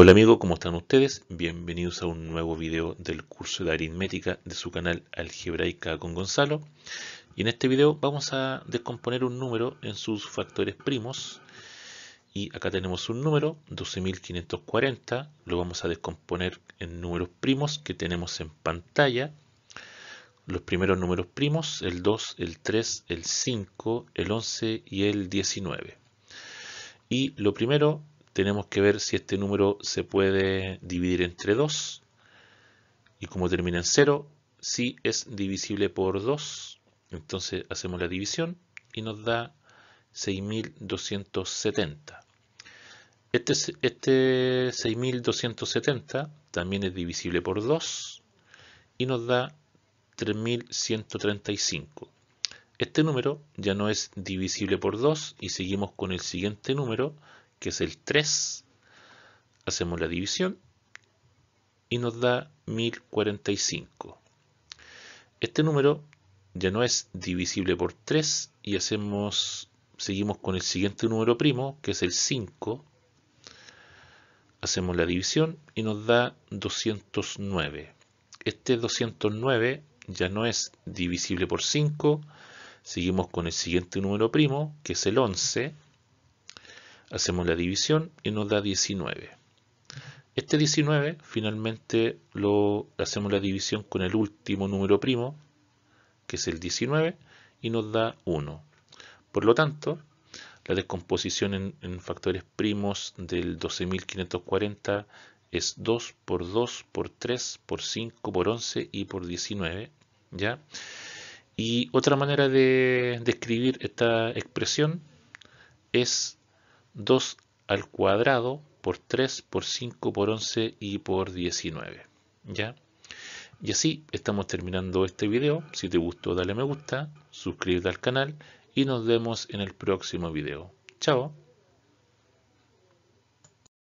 Hola amigos, ¿cómo están ustedes? Bienvenidos a un nuevo video del curso de aritmética de su canal Algebraica con Gonzalo. Y en este video vamos a descomponer un número en sus factores primos. Y acá tenemos un número, 12.540, lo vamos a descomponer en números primos que tenemos en pantalla. Los primeros números primos, el 2, el 3, el 5, el 11 y el 19. Y lo primero tenemos que ver si este número se puede dividir entre 2. Y como termina en 0, si sí es divisible por 2. Entonces hacemos la división y nos da 6270. este 6270 este también es divisible por 2 y nos da 3135. Este número ya no es divisible por 2 y seguimos con el siguiente número que es el 3. Hacemos la división y nos da 1045. Este número ya no es divisible por 3 y hacemos, seguimos con el siguiente número primo, que es el 5. Hacemos la división y nos da 209. Este 209 ya no es divisible por 5. Seguimos con el siguiente número primo, que es el 11 Hacemos la división y nos da 19. Este 19 finalmente lo hacemos la división con el último número primo, que es el 19, y nos da 1. Por lo tanto, la descomposición en, factores primos del 12.540 es 2 por 2 por 3 por 5 por 11 y por 19. ¿ya? Y otra manera de describir esta expresión es 2 al cuadrado por 3, por 5, por 11 y por 19. ¿Ya? Y así estamos terminando este video. Si te gustó dale me gusta, suscríbete al canal y nos vemos en el próximo video. Chao.